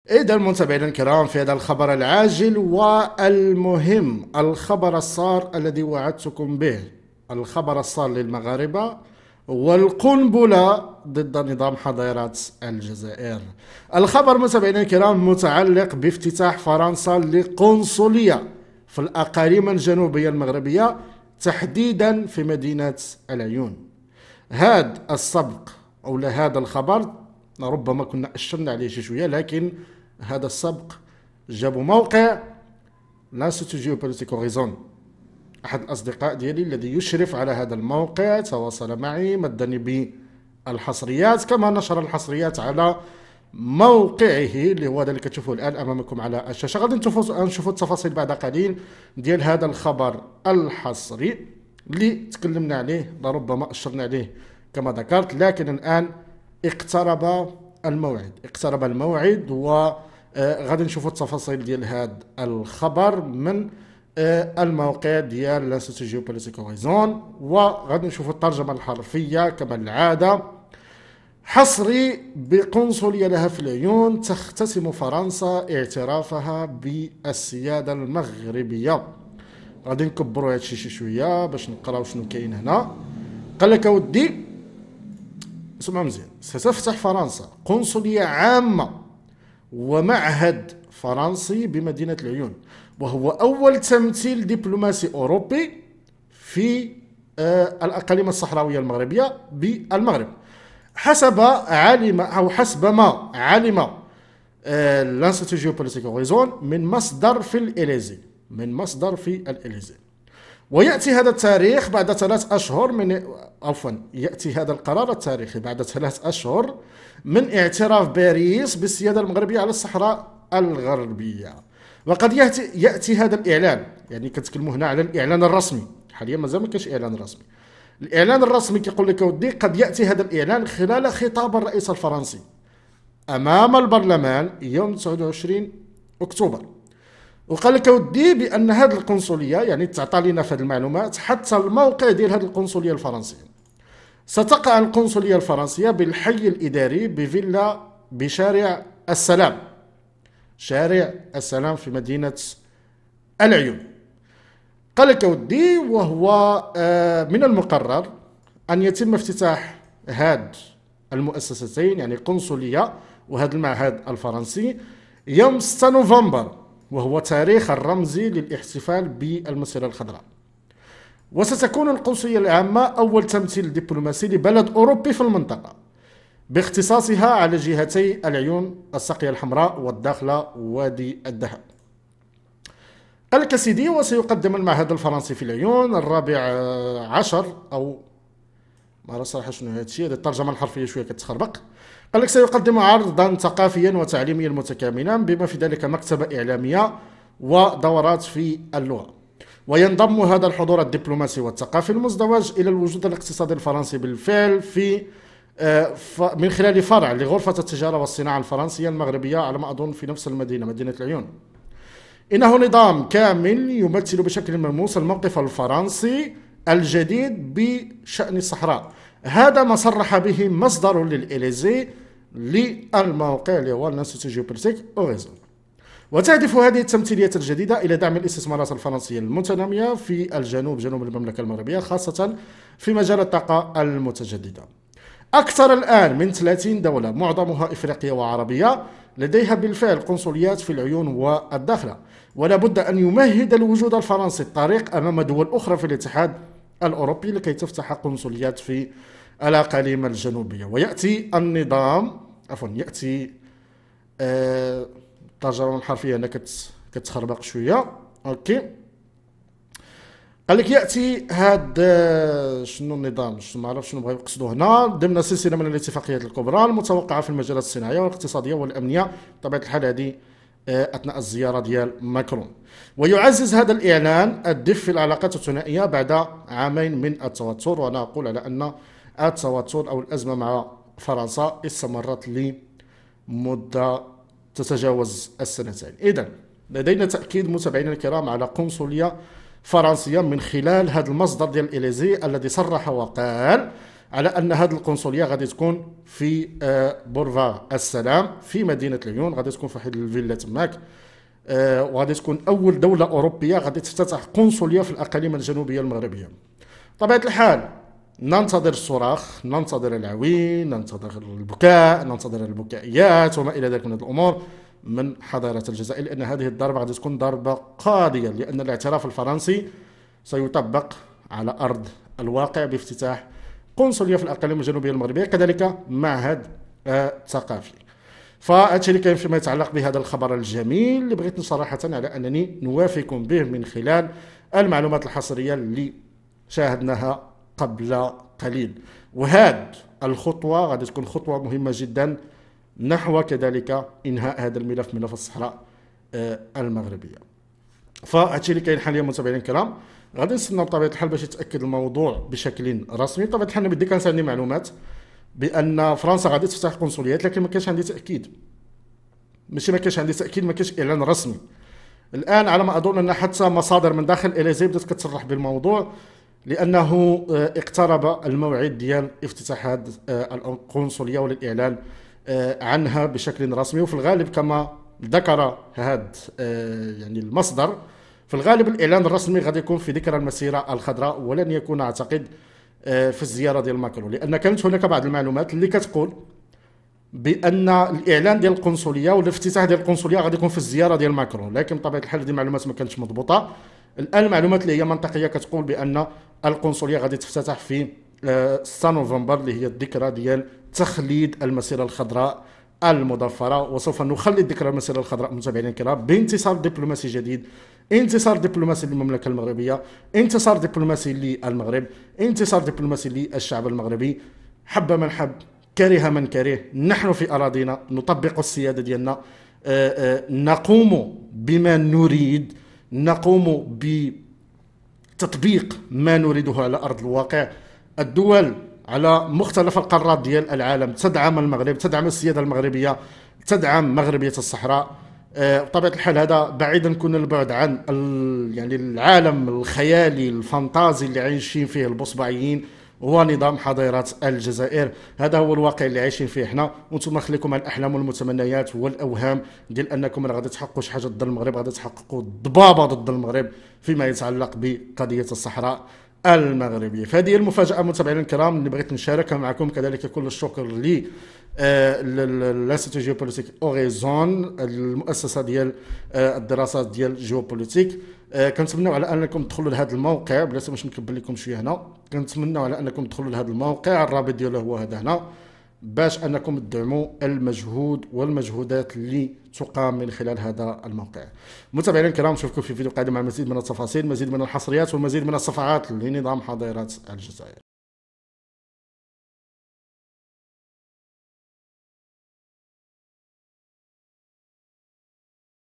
إذا متابعينا الكرام في هذا الخبر العاجل والمهم الخبر الصار الذي وعدتكم به الخبر الصار للمغاربة والقنبلة ضد نظام حظيرة الجزائر الخبر متابعينا الكرام متعلق بافتتاح فرنسا لقنصلية في الأقاليم الجنوبية المغربية تحديدا في مدينة العيون هذا السبق أو هذا الخبر ربما كنا أشرنا عليه شي شوية لكن هذا السبق جابوا موقع لانستيتو بوليتيك اوريزون أحد الأصدقاء ديالي الذي يشرف على هذا الموقع تواصل معي مدني بالحصريات كما نشر الحصريات على موقعه اللي هو ذلك تشوفوه الان امامكم على الشاشه غادي نشوفوا التفاصيل بعد قليل ديال هذا الخبر الحصري اللي تكلمنا عليه لربما اشرنا عليه كما ذكرت لكن الان اقترب الموعد اقترب الموعد و آه، غادي نشوفوا التفاصيل ديال هذا الخبر من آه، الموقع ديال لانستيتو جيو بوليتيك هوريزون وغادي نشوفوا الترجمه الحرفيه كما العاده حصري بقنصليه لها في العيون تختتم فرنسا اعترافها بالسياده المغربيه غادي نكبروا هادشي شي شويه باش نقراو شنو كاين هنا قال لك اودي اسمع مزيان ستفتح فرنسا قنصلية عامة ومعهد فرنسي بمدينة العيون وهو أول تمثيل دبلوماسي أوروبي في آه، الأقاليم الصحراوية المغربية بالمغرب حسب علم أو حسب ما علم آه، لانستيتيو جيوبوليتيك هوريزون من مصدر في الإليزي من مصدر في الإليزي ويأتي هذا التاريخ بعد ثلاث أشهر من عفوا يأتي هذا القرار التاريخي بعد ثلاث أشهر من اعتراف باريس بالسيادة المغربية على الصحراء الغربية وقد يأتي, يأتي هذا الإعلان يعني كتكلموا هنا على الإعلان الرسمي حاليا مازال ما كاينش إعلان رسمي الإعلان الرسمي كيقول لك ودي قد يأتي هذا الإعلان خلال خطاب الرئيس الفرنسي أمام البرلمان يوم 29 أكتوبر وقال لك اودي بان هذه القنصليه يعني تعطى لنا في هذه المعلومات حتى الموقع ديال هذه القنصليه الفرنسيه ستقع القنصليه الفرنسيه بالحي الاداري بفيلا بشارع السلام شارع السلام في مدينه العيون قال لك اودي وهو آه، من المقرر ان يتم افتتاح هاد المؤسستين يعني قنصليه وهذا المعهد الفرنسي يوم 6 نوفمبر وهو تاريخ الرمزي للاحتفال بالمسيرة الخضراء وستكون القنصلية العامة أول تمثيل دبلوماسي لبلد أوروبي في المنطقة باختصاصها على جهتي العيون الساقية الحمراء والداخلة وادي الذهب كسيدي وسيقدم المعهد الفرنسي في العيون الرابع عشر أو ما راه صراحه شنو هذا الشيء هذه الترجمه الحرفيه شويه كتخربق قال لك سيقدم عرضا ثقافيا وتعليميا متكاملا بما في ذلك مكتبه اعلاميه ودورات في اللغه وينضم هذا الحضور الدبلوماسي والثقافي المزدوج الى الوجود الاقتصادي الفرنسي بالفعل في آه، من خلال فرع لغرفة التجارة والصناعة الفرنسية المغربية على ما أظن في نفس المدينة مدينة العيون إنه نظام كامل يمثل بشكل ملموس الموقف الفرنسي الجديد بشأن الصحراء هذا ما صرح به مصدر للإليزي للموقع اللي هو الانستيتو جيوبوليتيك اوريزون وتهدف هذه التمثيلية الجديدة إلى دعم الاستثمارات الفرنسية المتنامية في الجنوب جنوب المملكة المغربية خاصة في مجال الطاقة المتجددة أكثر الآن من 30 دولة معظمها إفريقية وعربية لديها بالفعل قنصليات في العيون والداخلة ولا بد أن يمهد الوجود الفرنسي الطريق أمام دول أخرى في الاتحاد الأوروبي لكي تفتح قنصليات في الأقاليم الجنوبية ويأتي النظام عفوا يأتي آه الترجمة الحرفية هنا كتخربق شوية أوكي قال لك ياتي هاد آه، شنو النظام شنو ما عرف شنو بغا يقصدوا هنا ضمن سلسله من الاتفاقيات الكبرى المتوقعه في المجالات الصناعيه والاقتصاديه والامنيه بطبيعه الحال هذه اثناء الزياره ديال ماكرون ويعزز هذا الاعلان الدف في العلاقات الثنائيه بعد عامين من التوتر وانا اقول على ان التوتر او الازمه مع فرنسا استمرت لمده تتجاوز السنتين اذا لدينا تاكيد متابعينا الكرام على قنصليه فرنسيه من خلال هذا المصدر ديال اليزي الذي صرح وقال على ان هذه القنصليه غادي تكون في آه، بورفا السلام في مدينه ليون غادي تكون في واحد الفيلا تماك آه، وغادي تكون اول دوله اوروبيه غادي تفتتح قنصليه في الاقاليم الجنوبيه المغربيه طبيعه الحال ننتظر الصراخ ننتظر العوين ننتظر البكاء ننتظر البكائيات وما الى ذلك من الامور من حضاره الجزائر لان هذه الضربه غادي تكون ضربه قاضيه لان الاعتراف الفرنسي سيطبق على ارض الواقع بافتتاح قنصليه في الاقاليم الجنوبيه المغربيه كذلك معهد آه، ثقافي فهادشي اللي كاين فيما يتعلق بهذا الخبر الجميل اللي بغيت صراحه على انني نوافيكم به من خلال المعلومات الحصريه اللي شاهدناها قبل قليل وهاد الخطوه غادي تكون خطوه مهمه جدا نحو كذلك انهاء هذا الملف ملف الصحراء آه، المغربيه فهادشي اللي كاين حاليا متابعينا الكرام غادي نستنى بطبيعه الحال باش يتاكد الموضوع بشكل رسمي بطبيعه الحال انا بدي عندي معلومات بان فرنسا غادي تفتح قنصليات لكن ما كانش عندي تاكيد ماشي ما كانش عندي تاكيد ما كانش اعلان رسمي الان على ما اظن ان حتى مصادر من داخل اليزي بدات كتصرح بالموضوع لانه آه، اقترب الموعد ديال افتتاح هذه آه، القنصليه والاعلان آه، عنها بشكل رسمي وفي الغالب كما ذكر هذا يعني المصدر في الغالب الاعلان الرسمي غادي يكون في ذكرى المسيره الخضراء ولن يكون اعتقد آه، في الزياره ديال ماكرون لان كانت هناك بعض المعلومات اللي كتقول بان الاعلان ديال القنصليه والافتتاح ديال القنصليه غادي يكون في الزياره ديال ماكرون لكن بطبيعه الحال هذه المعلومات ما كانتش مضبوطه الان المعلومات اللي هي منطقيه كتقول بان القنصليه غادي تفتتح في 6 آه، نوفمبر اللي هي الذكرى ديال تخليد المسيره الخضراء المضفرة وسوف نخلد ذكرى المسيرة الخضراء متابعينا الكرام بانتصار دبلوماسي جديد انتصار دبلوماسي للمملكة المغربية انتصار دبلوماسي للمغرب انتصار دبلوماسي للشعب المغربي حب من حب كره من كره نحن في أراضينا نطبق السيادة ديالنا آه، آه، نقوم بما نريد نقوم بتطبيق ما نريده على أرض الواقع الدول على مختلف القارات ديال العالم تدعم المغرب تدعم السياده المغربيه تدعم مغربيه الصحراء آه، بطبيعه الحال هذا بعيدا كنا البعد عن يعني العالم الخيالي الفانتازي اللي عايشين فيه البصبعيين هو نظام حضيرات الجزائر هذا هو الواقع اللي عايشين فيه حنا وانتم خليكم على الاحلام والمتمنيات والاوهام ديال انكم راه غادي تحققوا شي حاجه ضد المغرب غادي تحققوا ضبابه ضد المغرب فيما يتعلق بقضيه الصحراء المغربي فهذه المفاجاه متابعينا الكرام اللي بغيت نشاركها معكم كذلك كل الشكر آه، ل لانستيتو جيوبوليتيك اوريزون المؤسسه ديال آه، الدراسات ديال جيوبوليتيك آه، كنتمنوا على انكم تدخلوا لهذا الموقع بلاتي باش نكبر لكم شويه هنا كنتمنوا على انكم تدخلوا لهذا الموقع الرابط ديالو هو هذا هنا باش انكم تدعموا المجهود والمجهودات اللي تقام من خلال هذا الموقع متابعينا الكرام نشوفكم في فيديو قادم مع مزيد من التفاصيل مزيد من الحصريات ومزيد من الصفعات لنظام حظيرات الجزائر